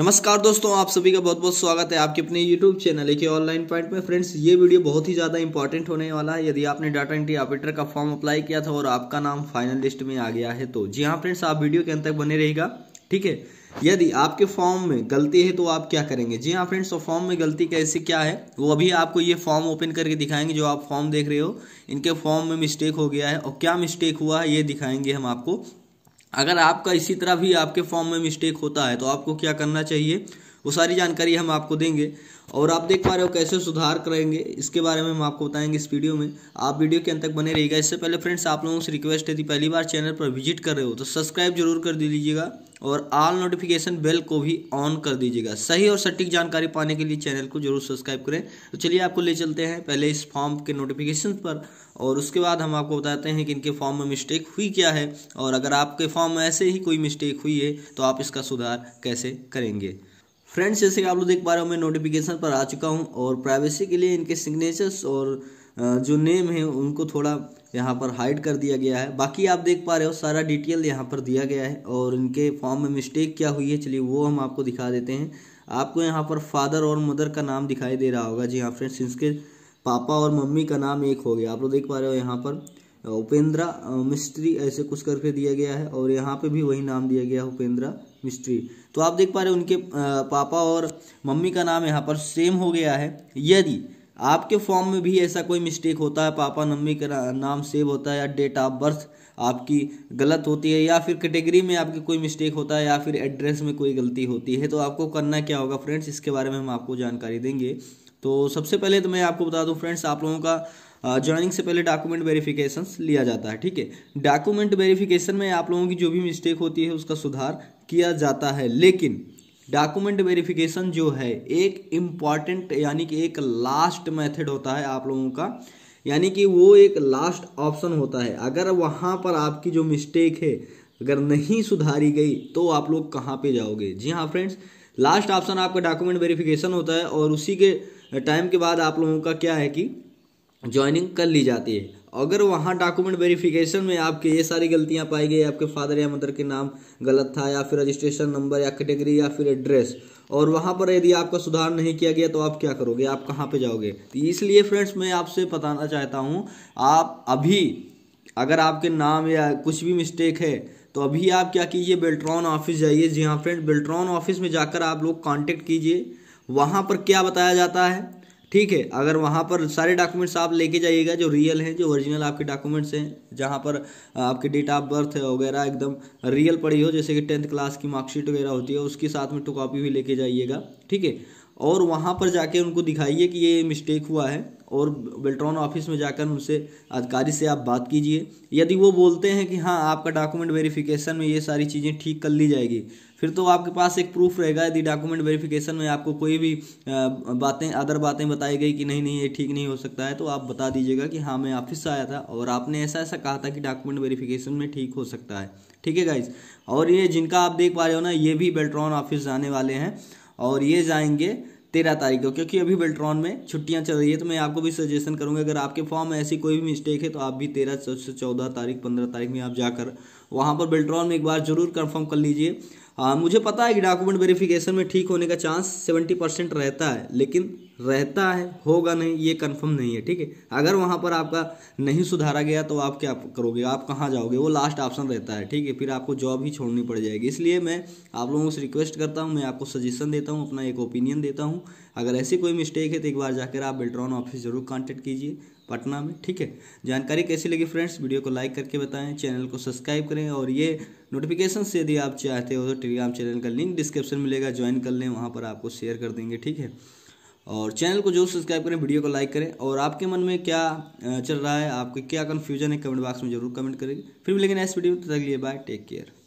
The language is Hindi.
नमस्कार दोस्तों आप सभी का बहुत बहुत स्वागत है आपके अपने यूट्यूब चैनल एक ऑनलाइन पॉइंट में फ्रेंड्स ये वीडियो बहुत ही ज़्यादा इंपॉर्टेंट होने वाला है यदि आपने डाटा एंट्री ऑपरेटर का फॉर्म अप्लाई किया था और आपका नाम फाइनल लिस्ट में आ गया है तो जी हाँ फ्रेंड्स आप वीडियो के अंत तक बने रहेगा ठीक है यदि आपके फॉर्म में गलती है तो आप क्या करेंगे जी हाँ फ्रेंड्स तो फॉर्म में गलती कैसे क्या है वो अभी आपको ये फॉर्म ओपन करके दिखाएंगे जो आप फॉर्म देख रहे हो इनके फॉर्म में मिस्टेक हो गया है और क्या मिस्टेक हुआ है ये दिखाएंगे हम आपको अगर आपका इसी तरह भी आपके फॉर्म में मिस्टेक होता है तो आपको क्या करना चाहिए वो सारी जानकारी हम आपको देंगे और आप देख पा रहे हो कैसे सुधार करेंगे इसके बारे में हम आपको बताएंगे इस वीडियो में आप वीडियो के अंत तक बने रहिएगा इससे पहले फ्रेंड्स आप लोगों से रिक्वेस्ट है यदि पहली बार चैनल पर विजिट कर रहे हो तो सब्सक्राइब जरूर कर दीजिएगा और ऑल नोटिफिकेशन बेल को भी ऑन कर दीजिएगा सही और सटीक जानकारी पाने के लिए चैनल को जरूर सब्सक्राइब करें तो चलिए आपको ले चलते हैं पहले इस फॉर्म के नोटिफिकेशन पर और उसके बाद हम आपको बताते हैं कि इनके फॉर्म में मिस्टेक हुई क्या है और अगर आपके फॉर्म में ऐसे ही कोई मिस्टेक हुई है तो आप इसका सुधार कैसे करेंगे फ्रेंड्स जैसे कि आप लोग देख पा रहे हो मैं नोटिफिकेशन पर आ चुका हूँ और प्राइवेसी के लिए इनके सिग्नेचर्स और जो नेम है उनको थोड़ा यहाँ पर हाइड कर दिया गया है बाकी आप देख पा रहे हो सारा डिटेल यहाँ पर दिया गया है और इनके फॉर्म में मिस्टेक क्या हुई है चलिए वो हम आपको दिखा देते हैं आपको यहाँ पर फादर और मदर का नाम दिखाई दे रहा होगा जी हाँ फ्रेंड्स इनके पापा और मम्मी का नाम एक हो गया आप लोग देख पा रहे हो यहाँ पर उपेंद्रा मिस्त्री ऐसे कुछ करके दिया गया है और यहाँ पे भी वही नाम दिया गया है उपेंद्रा मिस्त्री तो आप देख पा रहे हो उनके पापा और मम्मी का नाम यहाँ पर सेम हो गया है यदि आपके फॉर्म में भी ऐसा कोई मिस्टेक होता है पापा मम्मी का नाम सेव होता है या डेट ऑफ बर्थ आपकी गलत होती है या फिर कैटेगरी में आपकी कोई मिस्टेक होता है या फिर एड्रेस में कोई गलती होती है तो आपको करना क्या होगा फ्रेंड्स इसके बारे में हम आपको जानकारी देंगे तो सबसे पहले तो मैं आपको बता दूं फ्रेंड्स आप लोगों का ज्वाइनिंग से पहले डॉक्यूमेंट वेरिफिकेशन लिया जाता है ठीक है डॉक्यूमेंट वेरिफिकेशन में आप लोगों की जो भी मिस्टेक होती है उसका सुधार किया जाता है लेकिन डॉक्यूमेंट वेरिफिकेशन जो है एक इम्पॉर्टेंट यानी कि एक लास्ट मेथड होता है आप लोगों का यानी कि वो एक लास्ट ऑप्शन होता है अगर वहाँ पर आपकी जो मिस्टेक है अगर नहीं सुधारी गई तो आप लोग कहाँ पे जाओगे जी हाँ फ्रेंड्स लास्ट ऑप्शन आपका डॉक्यूमेंट वेरिफिकेशन होता है और उसी के टाइम के बाद आप लोगों का क्या है कि ज्वाइनिंग कर ली जाती है अगर वहाँ डॉक्यूमेंट वेरिफिकेशन में आपके ये सारी गलतियाँ पाई गई आपके फादर या मदर के नाम गलत था या फिर रजिस्ट्रेशन नंबर या कैटेगरी या फिर एड्रेस और वहाँ पर यदि आपका सुधार नहीं किया गया तो आप क्या करोगे आप कहाँ पे जाओगे तो इसलिए फ्रेंड्स मैं आपसे बताना चाहता हूँ आप अभी अगर आपके नाम या कुछ भी मिस्टेक है तो अभी आप क्या कीजिए बेल्ट्रॉन ऑफिस जाइए जी हाँ फ्रेंड बेल्ट्रॉन ऑफिस में जाकर आप लोग कॉन्टेक्ट कीजिए वहाँ पर क्या बताया जाता है ठीक है अगर वहाँ पर सारे डॉक्यूमेंट्स आप लेके जाइएगा जो रियल हैं जो ओरिजिनल आपके डॉक्यूमेंट्स हैं जहाँ पर आपके डेट ऑफ बर्थ वगैरह एकदम रियल पड़ी हो जैसे कि टेंथ क्लास की मार्कशीट वगैरह होती है उसके साथ में टू तो कॉपी भी लेके जाइएगा ठीक है और वहाँ पर जाके उनको दिखाइए कि ये मिस्टेक हुआ है और बेल्ट्रॉन ऑफिस में जाकर उनसे अधिकारी से आप बात कीजिए यदि वो बोलते हैं कि हाँ आपका डॉक्यूमेंट वेरिफिकेशन में ये सारी चीज़ें ठीक कर ली जाएगी फिर तो आपके पास एक प्रूफ रहेगा यदि डॉक्यूमेंट वेरिफिकेशन में आपको कोई भी बातें अदर बातें बताई गई कि नहीं नहीं ये ठीक नहीं हो सकता है तो आप बता दीजिएगा कि हाँ मैं ऑफिस से आया था और आपने ऐसा ऐसा कहा था कि डॉक्यूमेंट वेरिफिकेशन में ठीक हो सकता है ठीक है गाइज और ये जिनका आप देख पा रहे हो ना ये भी बेल्ट्रॉन ऑफिस जाने वाले हैं और ये जाएंगे तेरह तारीख को क्योंकि अभी बेल्ट्रॉन में छुट्टियां चल रही है तो मैं आपको भी सजेशन करूंगा अगर आपके फॉर्म में ऐसी कोई भी मिस्टेक है तो आप भी तेरह से चौदह तारीख पंद्रह तारीख में आप जाकर वहाँ पर बेल्ट्रॉन में एक बार जरूर कन्फर्म कर लीजिए मुझे पता है कि डॉक्यूमेंट वेरिफिकेशन में ठीक होने का चांस सेवेंटी परसेंट रहता है लेकिन रहता है होगा नहीं ये कंफर्म नहीं है ठीक है अगर वहाँ पर आपका नहीं सुधारा गया तो आप क्या करोगे आप कहाँ जाओगे वो लास्ट ऑप्शन रहता है ठीक है फिर आपको जॉब ही छोड़नी पड़ जाएगी इसलिए मैं आप लोगों से रिक्वेस्ट करता हूँ मैं आपको सजेशन देता हूँ अपना एक ओपिनियन देता हूँ अगर ऐसी कोई मिस्टेक है तो एक बार जाकर आप बिल्ट्रॉन ऑफिस ज़रूर कॉन्टैक्ट कीजिए पटना में ठीक है जानकारी कैसी लगी फ्रेंड्स वीडियो को लाइक करके बताएं चैनल को सब्सक्राइब करें और ये नोटिफिकेशन से यदि आप चाहते हो तो टेलीग्राम चैनल का लिंक डिस्क्रिप्शन मिलेगा ज्वाइन कर लें वहाँ पर आपको शेयर कर देंगे ठीक है और चैनल को जरूर सब्सक्राइब करें वीडियो को लाइक करें और आपके मन में क्या चल रहा है आपके क्या कन्फ्यूजन है कमेंट बॉक्स में जरूर कमेंट करेंगे फिर भी लेकिन ऐसे वीडियो तक लिए बाय टेक केयर